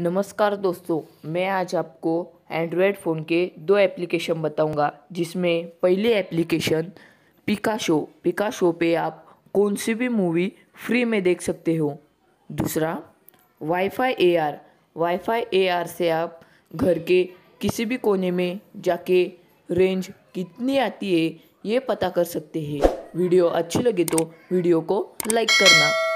नमस्कार दोस्तों मैं आज आपको एंड्रॉयड फ़ोन के दो एप्लीकेशन बताऊंगा जिसमें पहली एप्लीकेशन पिकाशो पिकाशो पे आप कौन सी भी मूवी फ्री में देख सकते हो दूसरा वाईफाई एआर वाईफाई एआर से आप घर के किसी भी कोने में जाके रेंज कितनी आती है ये पता कर सकते हैं वीडियो अच्छी लगे तो वीडियो को लाइक करना